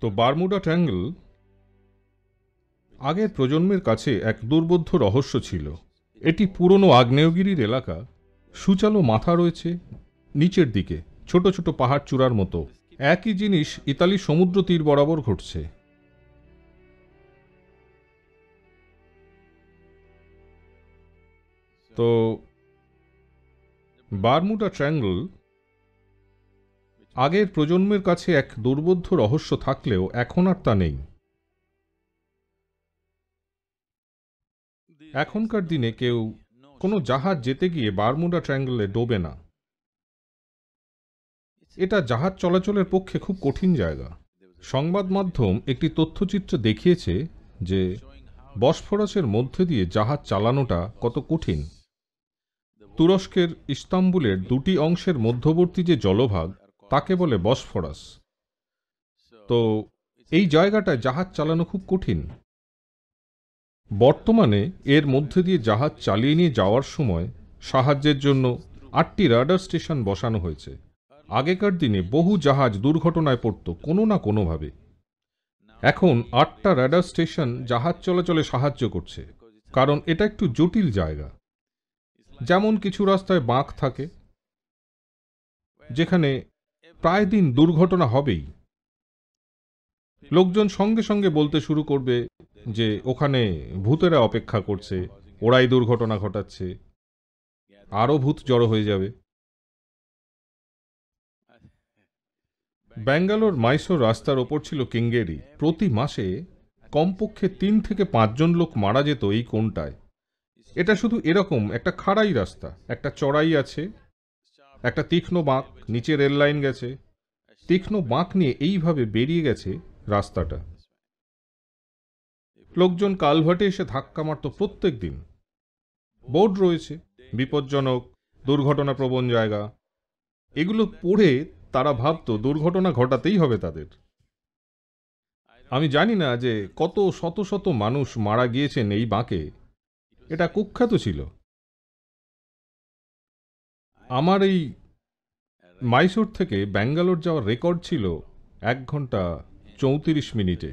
তো Bermuda tangle আগের প্রজন্মের কাছে এক দুর্বোধ্য রহস্য ছিল এটি পুরনো আগ্নেয়গিরির এলাকা সুচালো মাথা রয়েছে নিচের দিকে ছোট ছোট পাহাড় চূড়ার মতো একই জিনিস ইতালি সমুদ্র তীর বরাবর ঘটছে তো বারমুডা ট্রায়াঙ্গল আগের প্রজন্মের কাছে এক দুর্বোধ্য রহস্য থাকলেও এখন আর তা নেই এখনকার দিনে কেউ কোনো জাহাজ যেতে গিয়ে বারমুডা ট্রায়াঙ্গলে ডোবে না এটা জাহাজ চলাচলের পক্ষে খুব কঠিন জায়গা সংবাদ মাধ্যম একটি তথ্যচিত্র দেখিয়েছে যে বসফরাসের মধ্যে দিয়ে জাহাজ চালানোটা কত কঠিন তুরস্কের ইস্তাম্বুলের দুটি অংশের মধ্যবর্তী যে জলভাগ তাকে বলে বসফরাস তো এই জায়গাটায় জাহাজ চালানো খুব কঠিন বর্তমানে এর মধ্যে দিয়ে জাহাজ চালিয়ে নিয়ে যাওয়ার সময় সাহায্যের জন্য আটটি রাডার স্টেশন বসানো হয়েছে আগেকার দিনে বহু জাহাজ দুর্ঘটনায় পড়ত কোনো না কোনোভাবে এখন আটটা রাডার স্টেশন জাহাজ চলাচলে সাহায্য করছে কারণ এটা একটু জটিল জায়গা যেমন কিছু রাস্তায় বাঁক থাকে যেখানে প্রায় দিন দুর্ঘটনা হবেই লোকজন সঙ্গে সঙ্গে বলতে শুরু করবে যে ওখানে ভূতেরা অপেক্ষা করছে ওরাই দুর্ঘটনা ঘটাচ্ছে আরও ভূত জড়ো হয়ে যাবে ব্যাঙ্গালোর মাইসোর রাস্তার ওপর ছিল কিঙ্গেরি প্রতি মাসে কমপক্ষে তিন থেকে পাঁচজন লোক মারা যেত এই কোনটায় এটা শুধু এরকম একটা খাড়াই রাস্তা একটা চড়াই আছে একটা তীক্ষ্ণ বাঁক নিচে রেল লাইন গেছে তীক্ষ্ণ বাঁক নিয়ে এইভাবে বেরিয়ে গেছে রাস্তাটা লোকজন কালভার্টে এসে ধাক্কা মারত প্রত্যেক দিন বোর্ড রয়েছে বিপজ্জনক দুর্ঘটনাপ্রবণ জায়গা এগুলো পড়ে তারা ভাবত দুর্ঘটনা ঘটাতেই হবে তাদের আমি জানি না যে কত শত শত মানুষ মারা গিয়েছেন এই বাঁকে এটা কুখ্যাত ছিল আমার এই মাইসোর থেকে ব্যাঙ্গালোর যাওয়ার রেকর্ড ছিল এক ঘন্টা চৌত্রিশ মিনিটে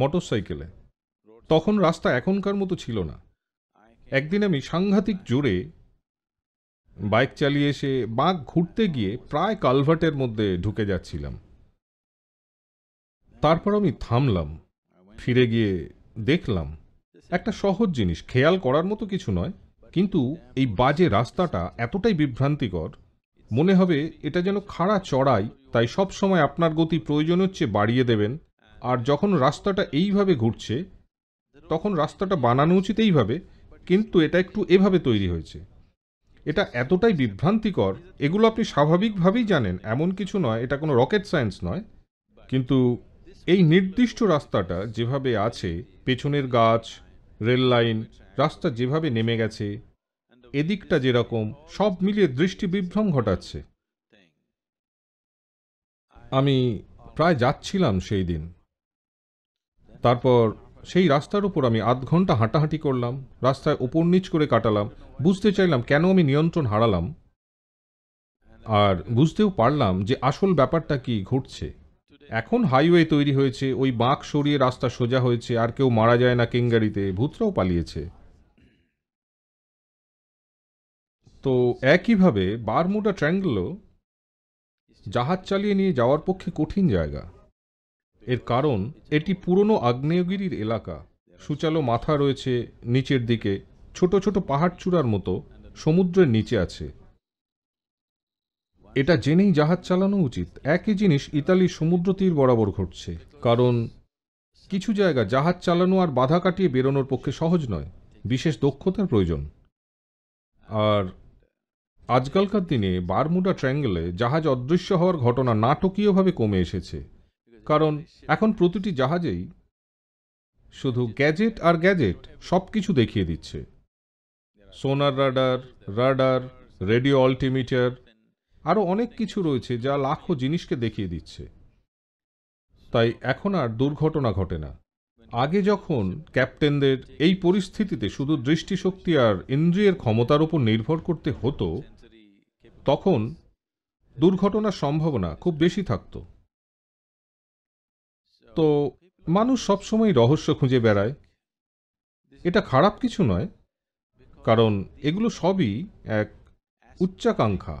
মোটর সাইকেলে তখন রাস্তা এখনকার মতো ছিল না একদিন আমি সাংঘাতিক জোরে বাইক চালিয়ে এসে বাঁক ঘুরতে গিয়ে প্রায় কালভার্টের মধ্যে ঢুকে যাচ্ছিলাম তারপর আমি থামলাম ফিরে গিয়ে দেখলাম একটা সহজ জিনিস খেয়াল করার মতো কিছু নয় কিন্তু এই বাজে রাস্তাটা এতটাই বিভ্রান্তিকর মনে হবে এটা যেন খাড়া চড়াই তাই সব সময় আপনার গতি প্রয়োজন হচ্ছে বাড়িয়ে দেবেন আর যখন রাস্তাটা এইভাবে ঘুরছে তখন রাস্তাটা বানানো উচিত এইভাবে কিন্তু এটা একটু এভাবে তৈরি হয়েছে এটা এতটাই বিভ্রান্তিকর এগুলো আপনি স্বাভাবিকভাবেই জানেন এমন কিছু নয় এটা কোনো রকেট সায়েন্স নয় কিন্তু এই নির্দিষ্ট রাস্তাটা যেভাবে আছে পেছনের গাছ রেল লাইন রাস্তা যেভাবে নেমে গেছে এদিকটা যেরকম সব মিলিয়ে দৃষ্টি বিভ্রম ঘটাচ্ছে আমি প্রায় যাচ্ছিলাম সেই দিন তারপর সেই রাস্তার উপর আমি আধ ঘন্টা হাঁটাহাঁটি করলাম রাস্তায় ওপর নিচ করে কাটালাম বুঝতে চাইলাম কেন আমি নিয়ন্ত্রণ হারালাম আর বুঝতেও পারলাম যে আসল ব্যাপারটা কি ঘটছে এখন হাইওয়ে তৈরি হয়েছে ওই বাঁক সরিয়ে রাস্তা সোজা হয়েছে আর কেউ মারা যায় না কেঙ্গারিতে ভূতরাও পালিয়েছে তো একইভাবে বারমুডা ট্র্যাঙ্গেলও জাহাজ চালিয়ে নিয়ে যাওয়ার পক্ষে কঠিন জায়গা এর কারণ এটি পুরনো আগ্নেয়গিরির এলাকা সুচালো মাথা রয়েছে নিচের দিকে ছোট ছোট চূড়ার মতো সমুদ্রের নিচে আছে এটা জেনেই জাহাজ চালানো উচিত একই জিনিস ইতালির সমুদ্র তীর বরাবর ঘটছে কারণ কিছু জায়গা জাহাজ চালানো আর বাধা কাটিয়ে বেরোনোর পক্ষে সহজ নয় বিশেষ দক্ষতার প্রয়োজন আর আজকালকার দিনে বারমুডা ট্রাঙ্গেলে জাহাজ অদৃশ্য হওয়ার ঘটনা নাটকীয়ভাবে কমে এসেছে কারণ এখন প্রতিটি জাহাজেই শুধু গ্যাজেট আর গ্যাজেট সব কিছু দেখিয়ে দিচ্ছে সোনার রাডার রাডার রেডিও অল্টিমিটার আরও অনেক কিছু রয়েছে যা লাখো জিনিসকে দেখিয়ে দিচ্ছে তাই এখন আর দুর্ঘটনা ঘটে না আগে যখন ক্যাপ্টেনদের এই পরিস্থিতিতে শুধু দৃষ্টিশক্তি আর ইন্দ্রিয়ের ক্ষমতার উপর নির্ভর করতে হতো তখন দুর্ঘটনার সম্ভাবনা খুব বেশি থাকত তো মানুষ সবসময় রহস্য খুঁজে বেড়ায় এটা খারাপ কিছু নয় কারণ এগুলো সবই এক উচ্চাকাঙ্ক্ষা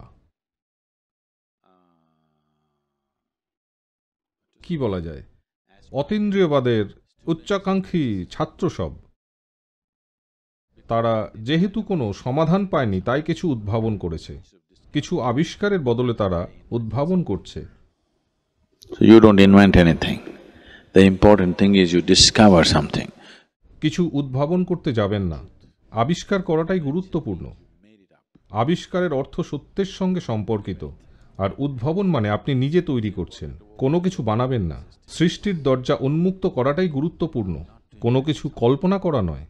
কি বলা যায় অতীন্দ্রিয়বাদের উচ্চাকাঙ্ক্ষী ছাত্র সব তারা যেহেতু কোনো সমাধান পায়নি তাই কিছু উদ্ভাবন করেছে কিছু আবিষ্কারের বদলে তারা উদ্ভাবন করছে you invent anything the important thing is you discover something কিছু উদ্ভাবন করতে যাবেন না আবিষ্কার করাটাই গুরুত্বপূর্ণ আবিষ্কারের অর্থ সত্যের সঙ্গে সম্পর্কিত আর উদ্ভাবন মানে আপনি নিজে তৈরি করছেন কোনো কিছু বানাবেন না সৃষ্টির দরজা উন্মুক্ত করাটাই গুরুত্বপূর্ণ কোনো কিছু কল্পনা করা নয়